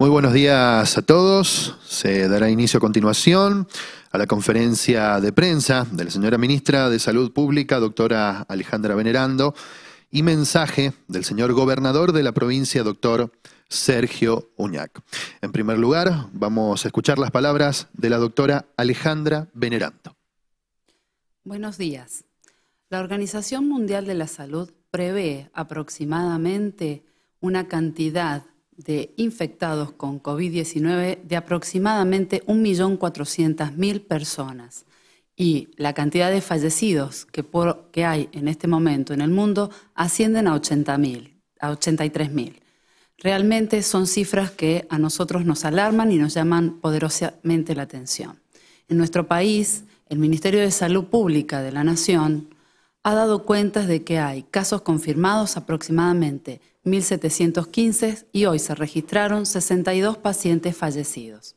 Muy buenos días a todos. Se dará inicio a continuación a la conferencia de prensa de la señora ministra de Salud Pública, doctora Alejandra Venerando, y mensaje del señor gobernador de la provincia, doctor Sergio Uñac. En primer lugar, vamos a escuchar las palabras de la doctora Alejandra Venerando. Buenos días. La Organización Mundial de la Salud prevé aproximadamente una cantidad de infectados con COVID-19 de aproximadamente 1.400.000 personas y la cantidad de fallecidos que, que, hay en este momento en el mundo ascienden a 80.000, a 83.000. Realmente son cifras que a nosotros nos alarman y nos llaman poderosamente la atención. En nuestro país, el Ministerio de Salud Pública de la Nación ha dado cuentas de que hay casos confirmados aproximadamente 1.715 y hoy se registraron 62 pacientes fallecidos.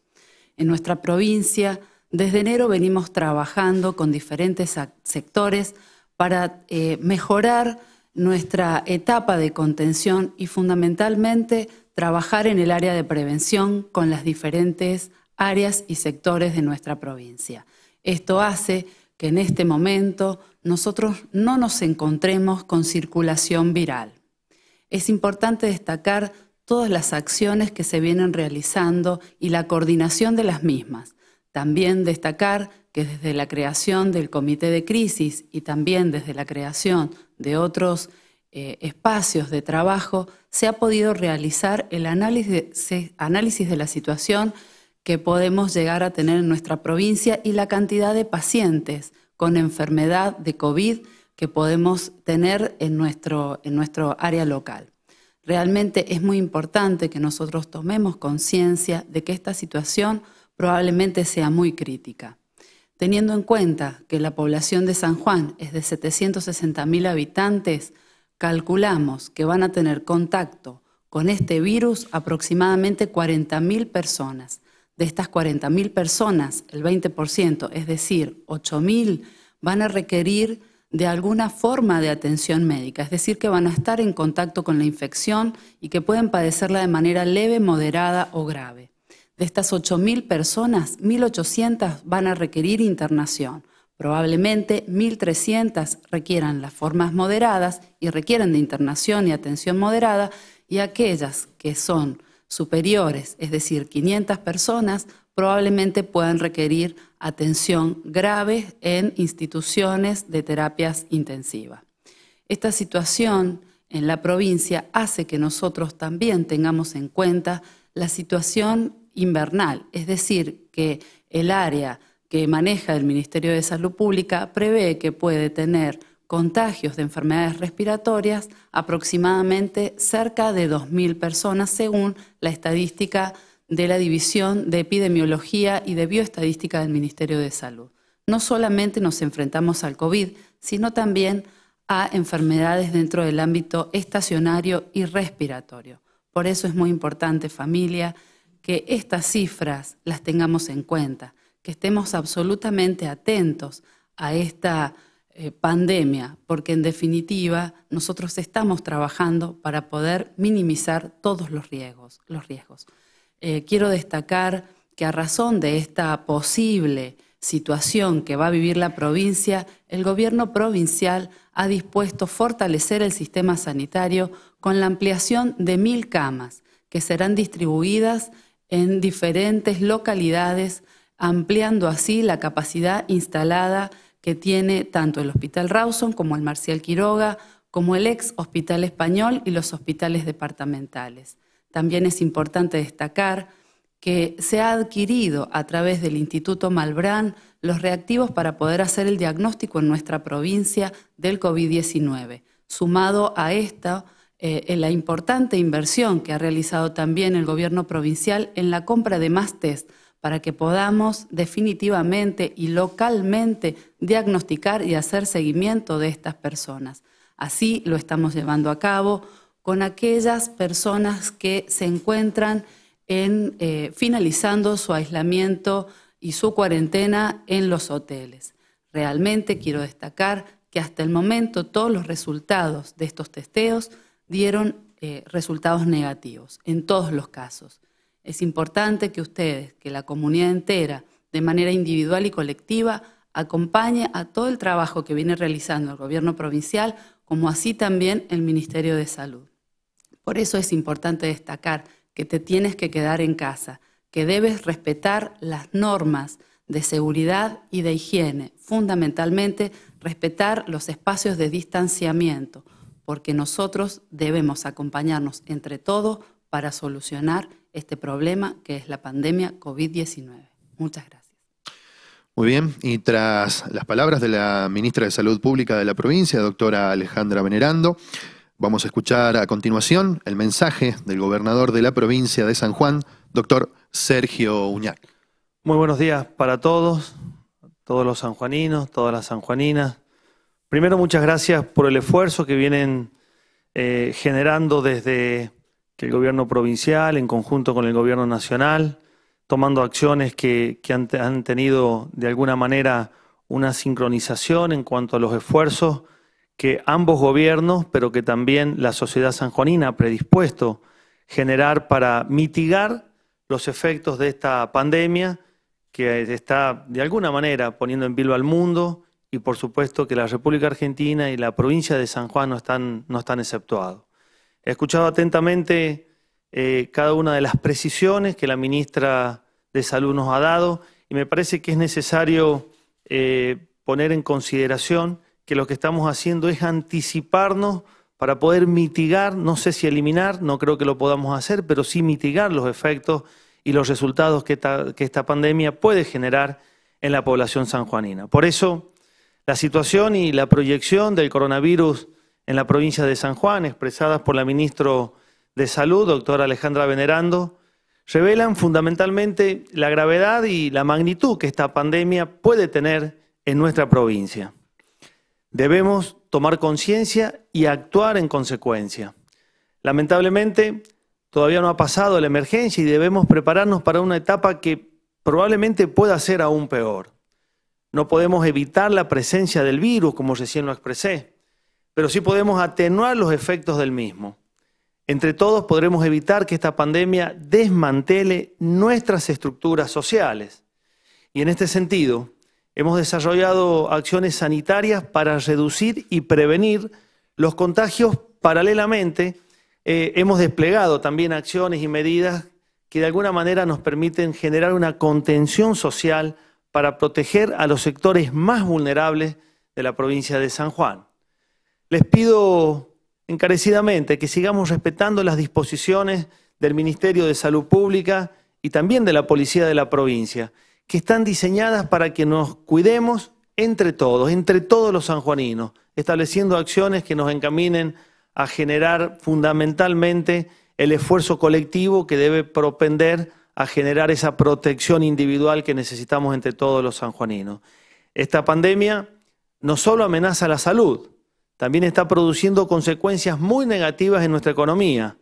En nuestra provincia, desde enero venimos trabajando con diferentes sectores para eh, mejorar nuestra etapa de contención y fundamentalmente trabajar en el área de prevención con las diferentes áreas y sectores de nuestra provincia. Esto hace que en este momento nosotros no nos encontremos con circulación viral. Es importante destacar todas las acciones que se vienen realizando y la coordinación de las mismas. También destacar que desde la creación del comité de crisis y también desde la creación de otros eh, espacios de trabajo, se ha podido realizar el análisis de la situación que podemos llegar a tener en nuestra provincia y la cantidad de pacientes con enfermedad de COVID que podemos tener en nuestro, en nuestro área local. Realmente es muy importante que nosotros tomemos conciencia de que esta situación probablemente sea muy crítica. Teniendo en cuenta que la población de San Juan es de 760.000 habitantes, calculamos que van a tener contacto con este virus aproximadamente 40.000 personas de estas 40.000 personas, el 20%, es decir, 8.000, van a requerir de alguna forma de atención médica, es decir, que van a estar en contacto con la infección y que pueden padecerla de manera leve, moderada o grave. De estas 8.000 personas, 1.800 van a requerir internación. Probablemente 1.300 requieran las formas moderadas y requieren de internación y atención moderada y aquellas que son superiores, es decir, 500 personas probablemente puedan requerir atención grave en instituciones de terapias intensivas. Esta situación en la provincia hace que nosotros también tengamos en cuenta la situación invernal, es decir, que el área que maneja el Ministerio de Salud Pública prevé que puede tener contagios de enfermedades respiratorias aproximadamente cerca de 2.000 personas, según la estadística de la División de Epidemiología y de Bioestadística del Ministerio de Salud. No solamente nos enfrentamos al COVID, sino también a enfermedades dentro del ámbito estacionario y respiratorio. Por eso es muy importante, familia, que estas cifras las tengamos en cuenta, que estemos absolutamente atentos a esta eh, pandemia, porque en definitiva nosotros estamos trabajando para poder minimizar todos los riesgos. Los riesgos. Eh, quiero destacar que a razón de esta posible situación que va a vivir la provincia, el gobierno provincial ha dispuesto fortalecer el sistema sanitario con la ampliación de mil camas que serán distribuidas en diferentes localidades, ampliando así la capacidad instalada que tiene tanto el Hospital Rawson como el Marcial Quiroga, como el ex Hospital Español y los hospitales departamentales. También es importante destacar que se ha adquirido a través del Instituto Malbrán los reactivos para poder hacer el diagnóstico en nuestra provincia del COVID-19. Sumado a esta, eh, en la importante inversión que ha realizado también el gobierno provincial en la compra de más tests para que podamos definitivamente y localmente diagnosticar y hacer seguimiento de estas personas. Así lo estamos llevando a cabo con aquellas personas que se encuentran eh, finalizando su aislamiento y su cuarentena en los hoteles. Realmente quiero destacar que hasta el momento todos los resultados de estos testeos dieron eh, resultados negativos en todos los casos. Es importante que ustedes, que la comunidad entera, de manera individual y colectiva, acompañe a todo el trabajo que viene realizando el gobierno provincial, como así también el Ministerio de Salud. Por eso es importante destacar que te tienes que quedar en casa, que debes respetar las normas de seguridad y de higiene, fundamentalmente respetar los espacios de distanciamiento, porque nosotros debemos acompañarnos entre todos para solucionar este problema que es la pandemia COVID-19. Muchas gracias. Muy bien, y tras las palabras de la ministra de Salud Pública de la provincia, doctora Alejandra Venerando, vamos a escuchar a continuación el mensaje del gobernador de la provincia de San Juan, doctor Sergio Uñac. Muy buenos días para todos, todos los sanjuaninos, todas las sanjuaninas. Primero, muchas gracias por el esfuerzo que vienen eh, generando desde el gobierno provincial en conjunto con el gobierno nacional, tomando acciones que, han, tenido de alguna manera una sincronización en cuanto a los esfuerzos que ambos gobiernos, pero que también la sociedad sanjuanina ha predispuesto generar para mitigar los efectos de esta pandemia que está de alguna manera poniendo en vilo al mundo y por supuesto que la República Argentina y la provincia de San Juan no están, no están exceptuados. He escuchado atentamente eh, cada una de las precisiones que la ministra de Salud nos ha dado y me parece que es necesario eh, poner en consideración que lo que estamos haciendo es anticiparnos para poder mitigar, no sé si eliminar, no creo que lo podamos hacer, pero sí mitigar los efectos y los resultados que, que esta pandemia puede generar en la población sanjuanina. Por eso, la situación y la proyección del coronavirus en la provincia de San Juan, expresadas por la ministra de Salud, doctora Alejandra Venerando, revelan fundamentalmente la gravedad y la magnitud que esta pandemia puede tener en nuestra provincia. Debemos tomar conciencia y actuar en consecuencia. Lamentablemente, todavía no ha pasado la emergencia y debemos prepararnos para una etapa que probablemente pueda ser aún peor. No podemos evitar la presencia del virus, como recién lo expresé, pero sí podemos atenuar los efectos del mismo. Entre todos podremos evitar que esta pandemia desmantele nuestras estructuras sociales. Y en este sentido, hemos desarrollado acciones sanitarias para reducir y prevenir los contagios. Paralelamente, eh, hemos desplegado también acciones y medidas que de alguna manera nos permiten generar una contención social para proteger a los sectores más vulnerables de la provincia de San Juan. Les pido encarecidamente que sigamos respetando las disposiciones del Ministerio de Salud Pública y también de la Policía de la provincia, que están diseñadas para que nos cuidemos entre todos, entre todos los sanjuaninos, estableciendo acciones que nos encaminen a generar fundamentalmente el esfuerzo colectivo que debe propender a generar esa protección individual que necesitamos entre todos los sanjuaninos. Esta pandemia no solo amenaza la salud, también está produciendo consecuencias muy negativas en nuestra economía.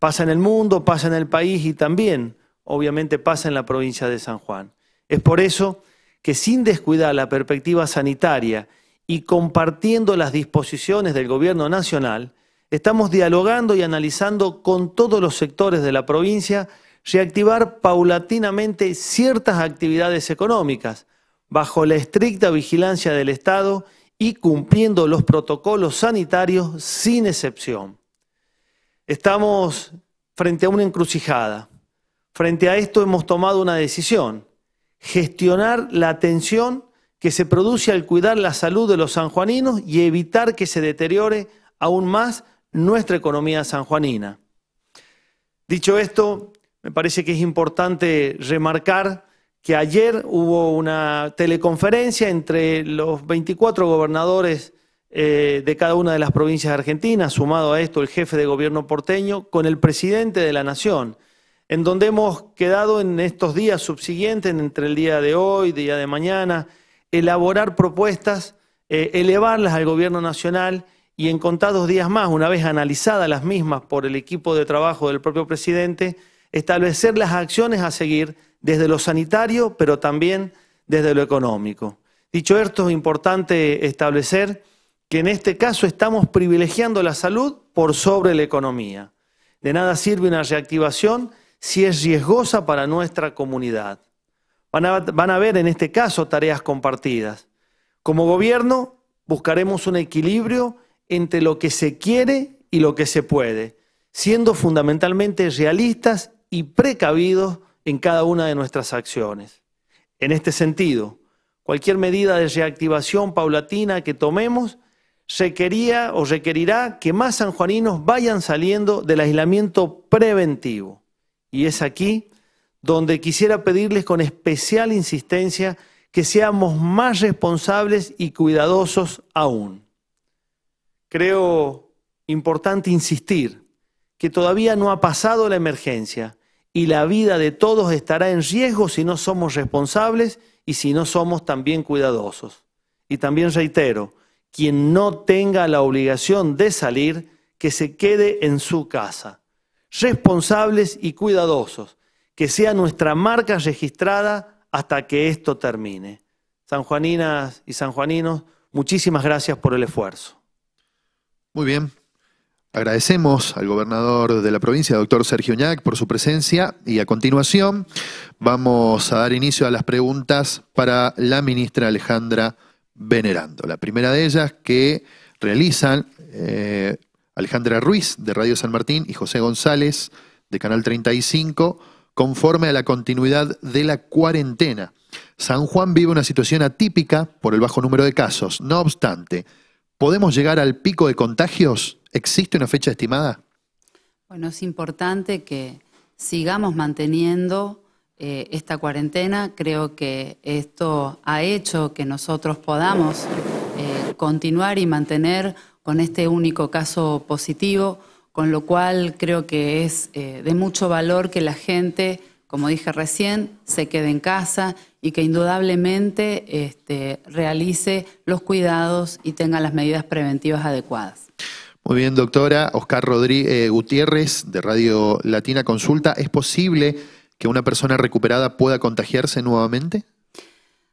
Pasa en el mundo, pasa en el país y también, obviamente, pasa en la provincia de San Juan. Es por eso que sin descuidar la perspectiva sanitaria y compartiendo las disposiciones del Gobierno Nacional, estamos dialogando y analizando con todos los sectores de la provincia reactivar paulatinamente ciertas actividades económicas bajo la estricta vigilancia del Estado y cumpliendo los protocolos sanitarios sin excepción. Estamos frente a una encrucijada. Frente a esto hemos tomado una decisión, gestionar la atención que se produce al cuidar la salud de los sanjuaninos y evitar que se deteriore aún más nuestra economía sanjuanina. Dicho esto, me parece que es importante remarcar que ayer hubo una teleconferencia entre los 24 gobernadores eh, de cada una de las provincias argentinas, sumado a esto el jefe de gobierno porteño, con el presidente de la Nación, en donde hemos quedado en estos días subsiguientes, entre el día de hoy, día de mañana, elaborar propuestas, eh, elevarlas al gobierno nacional y en contados días más, una vez analizadas las mismas por el equipo de trabajo del propio presidente, establecer las acciones a seguir desde lo sanitario, pero también desde lo económico. Dicho esto, es importante establecer que en este caso estamos privilegiando la salud por sobre la economía. De nada sirve una reactivación si es riesgosa para nuestra comunidad. Van a, haber ver en este caso tareas compartidas. Como gobierno buscaremos un equilibrio entre lo que se quiere y lo que se puede, siendo fundamentalmente realistas y precavidos en cada una de nuestras acciones. En este sentido, cualquier medida de reactivación paulatina que tomemos requería o requerirá que más sanjuaninos vayan saliendo del aislamiento preventivo. Y es aquí donde quisiera pedirles con especial insistencia que seamos más responsables y cuidadosos aún. Creo importante insistir que todavía no ha pasado la emergencia y la vida de todos estará en riesgo si no somos responsables y si no somos también cuidadosos. Y también reitero, quien no tenga la obligación de salir, que se quede en su casa. Responsables y cuidadosos, que sea nuestra marca registrada hasta que esto termine. Sanjuaninas y sanjuaninos, muchísimas gracias por el esfuerzo. Muy bien, Agradecemos al gobernador de la provincia, doctor Sergio Ñac, por su presencia y a continuación vamos a dar inicio a las preguntas para la ministra Alejandra Venerando. La primera de ellas que realizan eh, Alejandra Ruiz de Radio San Martín y José González de Canal 35 conforme a la continuidad de la cuarentena. San Juan vive una situación atípica por el bajo número de casos. No obstante, ¿podemos llegar al pico de contagios? ¿Existe una fecha estimada? Bueno, es importante que sigamos manteniendo eh, esta cuarentena. Creo que esto ha hecho que nosotros podamos eh, continuar y mantener con este único caso positivo, con lo cual creo que es eh, de mucho valor que la gente, como dije recién, se quede en casa y que indudablemente este, realice los cuidados y tenga las medidas preventivas adecuadas. Muy bien, doctora. Oscar Rodríguez eh, Gutiérrez, de Radio Latina Consulta. ¿Es posible que una persona recuperada pueda contagiarse nuevamente?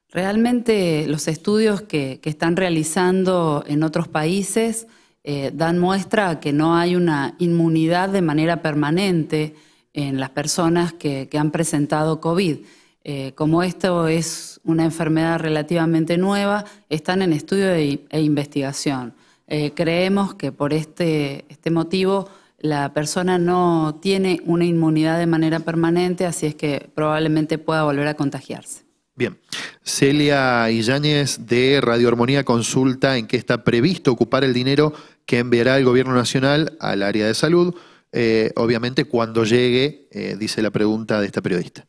Realmente los estudios que, están realizando en otros países eh, dan muestra que no hay una inmunidad de manera permanente en las personas que, han presentado COVID. Eh, como esto es una enfermedad relativamente nueva, están en estudio e, e investigación. Eh, creemos que por este, este, motivo la persona no tiene una inmunidad de manera permanente, así es que probablemente pueda volver a contagiarse. Bien. Celia Illáñez de Radio Armonía consulta en qué está previsto ocupar el dinero que enviará el Gobierno Nacional al área de salud, eh, obviamente cuando llegue, eh, dice la pregunta de esta periodista.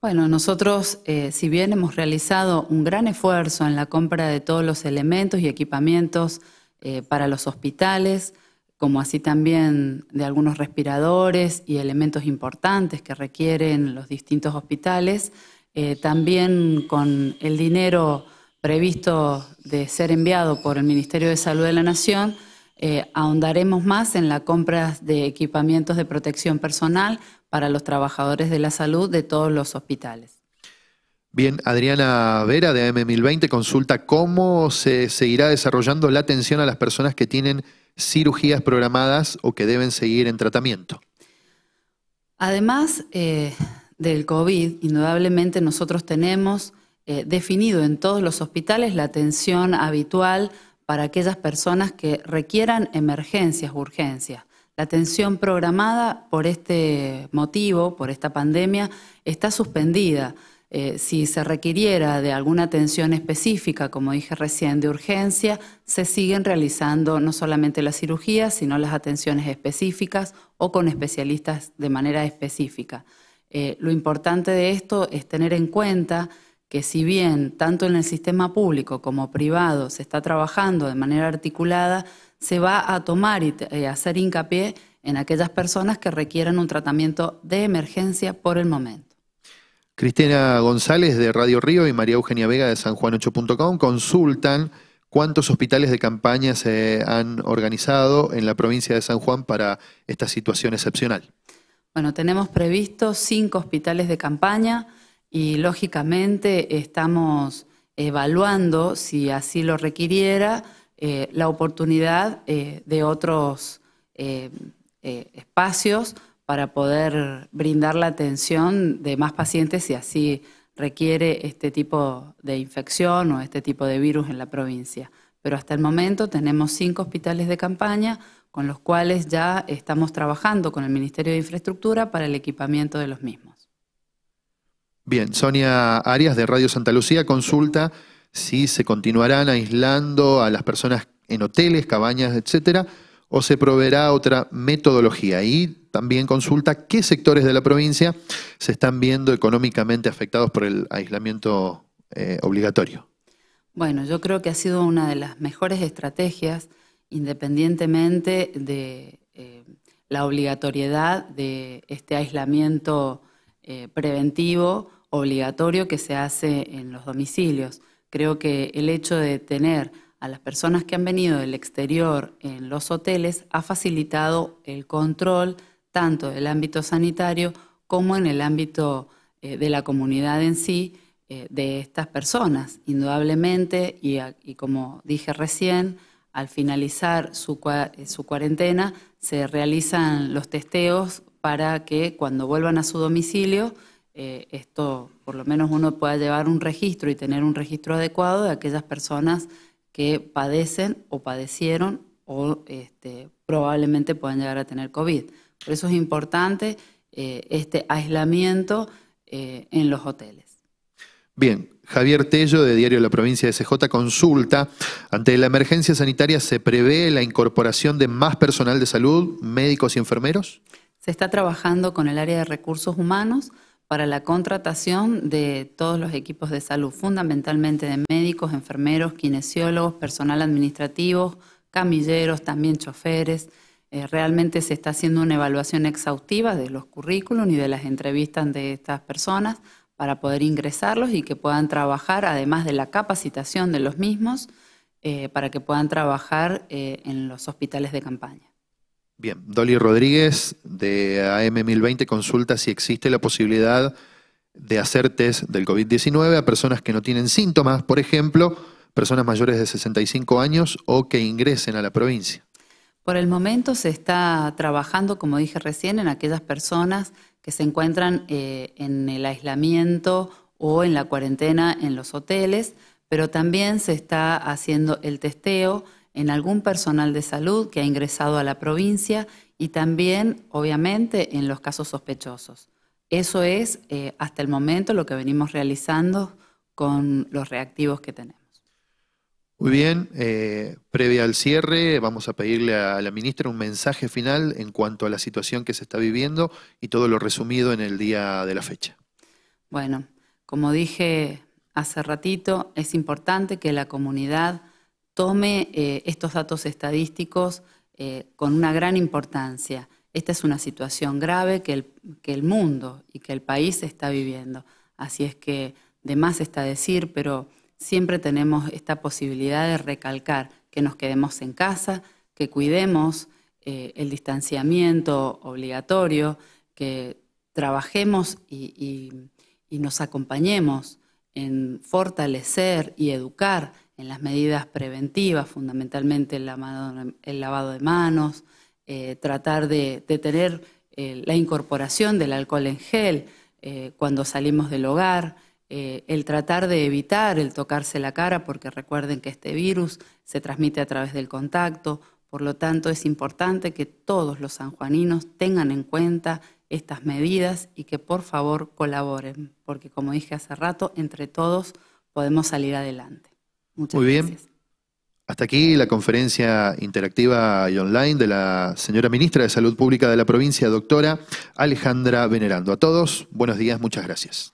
Bueno, nosotros, si bien hemos realizado un gran esfuerzo en la compra de todos los elementos y equipamientos eh, para los hospitales, como así también de algunos respiradores y elementos importantes que requieren los distintos hospitales, eh, también con el dinero previsto de ser enviado por el Ministerio de Salud de la Nación, eh, ahondaremos más en la compra de equipamientos de protección personal para los trabajadores de la salud de todos los hospitales. Bien, Adriana Vera de AM1020 consulta cómo se seguirá desarrollando la atención a las personas que tienen cirugías programadas o que deben seguir en tratamiento. Además eh, del COVID, indudablemente nosotros tenemos eh, definido en todos los hospitales la atención habitual para aquellas personas que requieran emergencias, urgencias. La atención programada por este motivo, por esta pandemia, está suspendida. Eh, si se requiriera de alguna atención específica, como dije recién, de urgencia, se siguen realizando no solamente las cirugías, sino las atenciones específicas o con especialistas de manera específica. Eh, lo importante de esto es tener en cuenta que si bien tanto en el sistema público como privado se está trabajando de manera articulada, se va a tomar y eh, hacer hincapié en aquellas personas que requieran un tratamiento de emergencia por el momento. Cristina González de Radio Río y María Eugenia Vega de San Juan 8.com consultan cuántos hospitales de campaña se han organizado en la provincia de San Juan para esta situación excepcional. Bueno, tenemos previstos cinco hospitales de campaña y lógicamente estamos evaluando, si así lo requiriera, eh, la oportunidad eh, de otros eh, espacios para poder brindar la atención de más pacientes si así requiere este tipo de infección o este tipo de virus en la provincia. Pero hasta el momento tenemos cinco hospitales de campaña con los cuales ya estamos trabajando con el Ministerio de Infraestructura para el equipamiento de los mismos. Bien, Sonia Arias de Radio Santa Lucía consulta si se continuarán aislando a las personas en hoteles, cabañas, etcétera, o se proveerá otra metodología. Y también consulta qué sectores de la provincia se están viendo económicamente afectados por el aislamiento eh, obligatorio. Bueno, yo creo que ha sido una de las mejores estrategias, independientemente de eh, la obligatoriedad de este aislamiento eh, preventivo obligatorio que se hace en los domicilios. Creo que el hecho de tener a las personas que han venido del exterior en los hoteles ha facilitado el control tanto del ámbito sanitario como en el ámbito eh, de la comunidad en sí eh, de estas personas. Indudablemente, y, como dije recién, al finalizar eh, su, cuarentena se realizan los testeos para que cuando vuelvan a su domicilio, esto por lo menos uno pueda llevar un registro y tener un registro adecuado de aquellas personas que padecen o padecieron o este, probablemente puedan llegar a tener COVID. Por eso es importante eh, este aislamiento eh, en los hoteles. Bien, Javier Tello de Diario La Provincia de CJ consulta, ante la emergencia sanitaria, ¿se prevé la incorporación de más personal de salud, médicos y enfermeros? Se está trabajando con el área de recursos humanos para la contratación de todos los equipos de salud, fundamentalmente de médicos enfermeros, kinesiólogos, personal administrativo, camilleros, también choferes. Eh, realmente se está haciendo una evaluación exhaustiva de los currículum y de las entrevistas de estas personas para poder ingresarlos y que puedan trabajar, además de la capacitación de los mismos, eh, para que puedan trabajar eh, en los hospitales de campaña. Bien, Dolly Rodríguez de AM1020 consulta si existe la posibilidad de hacer test del COVID-19 a personas que no tienen síntomas, por ejemplo, personas mayores de 65 años o que ingresen a la provincia. Por el momento se está trabajando, como dije recién, en aquellas personas que se encuentran eh, en el aislamiento o en la cuarentena en los hoteles, pero también se está haciendo el testeo en algún personal de salud que ha ingresado a la provincia y también, obviamente, en los casos sospechosos. Eso es eh, hasta el momento lo que venimos realizando con los reactivos que tenemos. Muy bien, eh, previa al cierre, vamos a pedirle a la ministra un mensaje final en cuanto a la situación que se está viviendo y todo lo resumido en el día de la fecha. Bueno, como dije hace ratito, es importante que la comunidad tome eh, estos datos estadísticos con una gran importancia esta es una situación grave que el, mundo y que el país está viviendo. Así es que de más está decir, pero siempre tenemos esta posibilidad de recalcar que nos quedemos en casa, que cuidemos eh, el distanciamiento obligatorio, que trabajemos y, nos acompañemos en fortalecer y educar en las medidas preventivas, fundamentalmente el lavado de manos, eh, tratar de, tener eh, la incorporación del alcohol en gel eh, cuando salimos del hogar, el tratar de evitar el tocarse la cara, porque recuerden que este virus se transmite a través del contacto, por lo tanto es importante que todos los sanjuaninos tengan en cuenta estas medidas y que por favor colaboren, porque como dije hace rato, entre todos podemos salir adelante. Muchas gracias. Hasta aquí la conferencia interactiva y online de la señora ministra de Salud Pública de la provincia, doctora Alejandra Venerando. A todos, buenos días, muchas gracias.